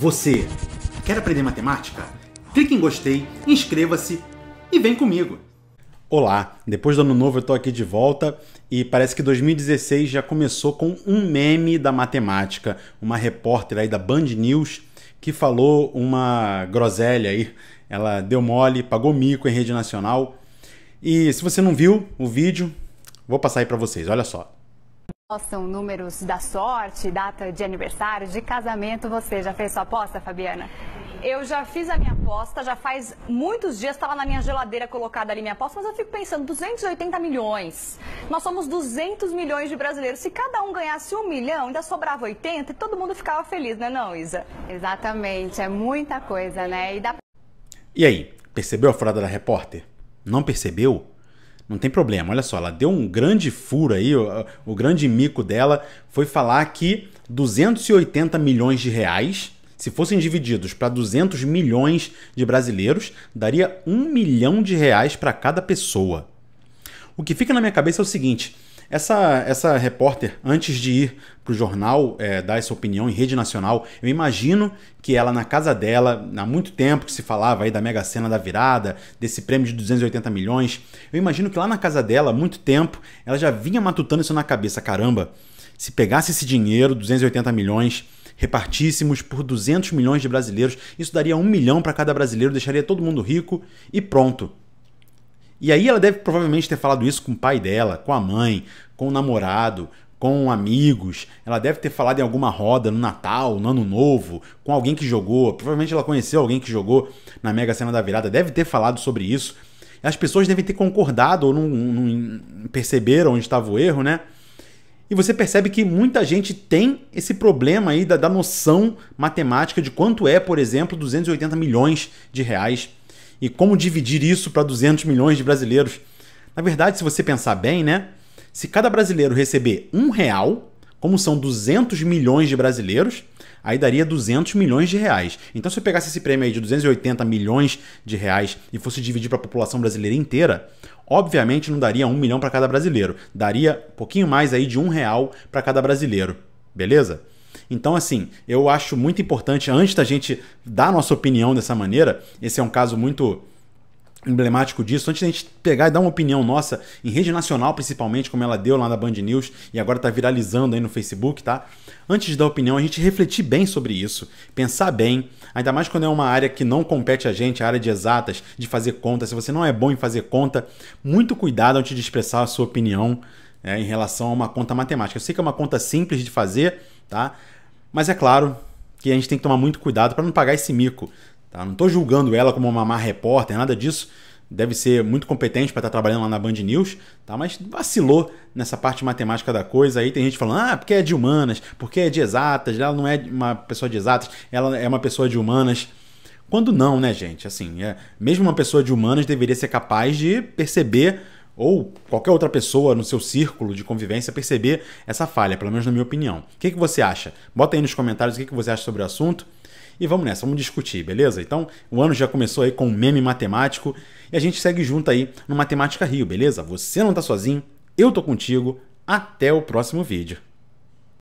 Você quer aprender matemática? Clique em gostei, inscreva-se e vem comigo! Olá, depois do ano novo eu tô aqui de volta e parece que 2016 já começou com um meme da matemática, uma repórter aí da Band News que falou uma groselha aí, ela deu mole, pagou mico em rede nacional. E se você não viu o vídeo, vou passar aí para vocês, olha só. Postam números da sorte, data de aniversário, de casamento. Você já fez sua aposta, Fabiana? Eu já fiz a minha aposta, já faz muitos dias estava na minha geladeira colocada ali minha aposta, mas eu fico pensando, 280 milhões. Nós somos 200 milhões de brasileiros. Se cada um ganhasse um milhão, ainda sobrava 80 e todo mundo ficava feliz, né não, Isa? Exatamente, é muita coisa, né? E, dá... e aí, percebeu a furada da repórter? Não percebeu? Não tem problema, olha só, ela deu um grande furo aí, o, o grande mico dela foi falar que 280 milhões de reais, se fossem divididos para 200 milhões de brasileiros, daria um milhão de reais para cada pessoa. O que fica na minha cabeça é o seguinte: essa, essa repórter, antes de ir para o jornal é, dar essa opinião em rede nacional, eu imagino que ela, na casa dela, há muito tempo que se falava aí da Mega Sena da virada, desse prêmio de 280 milhões, eu imagino que lá na casa dela, há muito tempo, ela já vinha matutando isso na cabeça: caramba, se pegasse esse dinheiro, 280 milhões, repartíssemos por 200 milhões de brasileiros, isso daria um milhão para cada brasileiro, deixaria todo mundo rico e pronto. E aí ela deve provavelmente ter falado isso com o pai dela, com a mãe, com o namorado, com amigos. Ela deve ter falado em alguma roda no Natal, no Ano Novo, com alguém que jogou. Provavelmente ela conheceu alguém que jogou na Mega Sena da Virada, deve ter falado sobre isso. As pessoas devem ter concordado ou não, não perceberam onde estava o erro, né? E você percebe que muita gente tem esse problema aí da, da noção matemática de quanto é, por exemplo, 280 milhões de reais e como dividir isso para 200 milhões de brasileiros. Na verdade, se você pensar bem, né? Se cada brasileiro receber um real, como são 200 milhões de brasileiros, aí daria 200 milhões de reais. Então, se eu pegasse esse prêmio aí de 280 milhões de reais e fosse dividir para a população brasileira inteira, obviamente não daria um milhão para cada brasileiro, daria um pouquinho mais aí de um real para cada brasileiro, beleza? Então, assim, eu acho muito importante, antes da gente dar nossa opinião dessa maneira, esse é um caso muito emblemático disso, antes da gente pegar e dar uma opinião nossa, em rede nacional principalmente, como ela deu lá na Band News e agora está viralizando aí no Facebook, tá? Antes da opinião, a gente refletir bem sobre isso, pensar bem, ainda mais quando é uma área que não compete a gente, a área de exatas, de fazer conta, se você não é bom em fazer conta, muito cuidado antes de expressar a sua opinião é, em relação a uma conta matemática. Eu sei que é uma conta simples de fazer, tá? Mas é claro que a gente tem que tomar muito cuidado para não pagar esse mico. Tá? Não estou julgando ela como uma má repórter, nada disso. Deve ser muito competente para estar tá trabalhando lá na Band News, tá? mas vacilou nessa parte matemática da coisa. Aí tem gente falando, ah, porque é de humanas, porque é de exatas, ela não é uma pessoa de exatas, ela é uma pessoa de humanas. Quando não, né, gente? Assim, é, mesmo uma pessoa de humanas deveria ser capaz de perceber ou qualquer outra pessoa no seu círculo de convivência perceber essa falha, pelo menos na minha opinião. O que, que você acha? Bota aí nos comentários o que, que você acha sobre o assunto. E vamos nessa, vamos discutir, beleza? Então, o ano já começou aí com um meme matemático e a gente segue junto aí no Matemática Rio, beleza? Você não tá sozinho, eu tô contigo. Até o próximo vídeo.